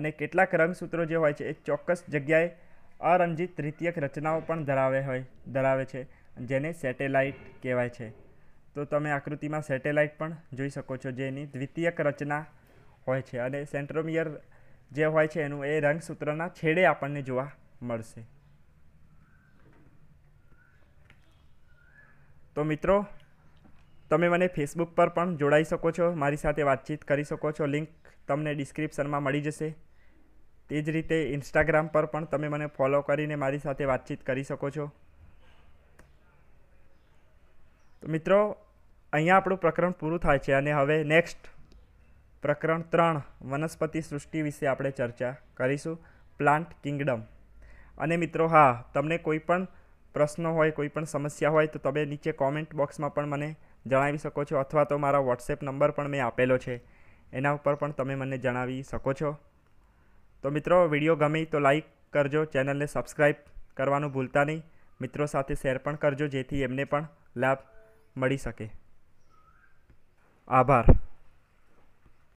અને કેટલાક રંગસૂત્રો જે હોય છે એ ચોક્કસ જગ્યાએ અરંજિત તૃતીયક રચનાઓ પણ ધરાવે હોય ધરાવે છે જેને સેટેલાઇટ કહેવાય છે તો તમે આકૃતિમાં સેટેલાઇટ પણ જોઈ શકો છો જેની દ્વિતીયક રચના હોય છે અને સેન્ટ્રોમિયર જે હોય છે એનું એ રંગસૂત્રના છેડે આપણને જોવા મળશે તો મિત્રો તમે મને ફેસબુક પર પણ જોડાઈ શકો છો મારી સાથે વાતચીત કરી શકો છો લિંક તમને ડિસ્ક્રિપ્શનમાં મળી જશે તે જ રીતે ઇન્સ્ટાગ્રામ પર પણ તમે મને ફોલો કરીને મારી સાથે વાતચીત કરી શકો છો તો મિત્રો અહીંયા આપણું પ્રકરણ પૂરું થાય છે અને હવે નેક્સ્ટ પ્રકરણ ત્રણ વનસ્પતિ સૃષ્ટિ વિશે આપણે ચર્ચા કરીશું પ્લાન્ટ કિંગડમ અને મિત્રો હા તમને કોઈ પણ પ્રશ્નો હોય કોઈ પણ સમસ્યા હોય તો તમે નીચે કોમેન્ટ બોક્સમાં પણ મને જણાવી શકો છો અથવા તો મારા વોટ્સએપ નંબર પણ મેં આપેલો છે એના ઉપર પણ તમે મને જણાવી શકો છો તો મિત્રો વિડીયો ગમે તો લાઈક કરજો ચેનલને સબસ્ક્રાઈબ કરવાનું ભૂલતા નહીં મિત્રો સાથે શેર પણ કરજો જેથી એમને પણ લાભ મળી શકે આભાર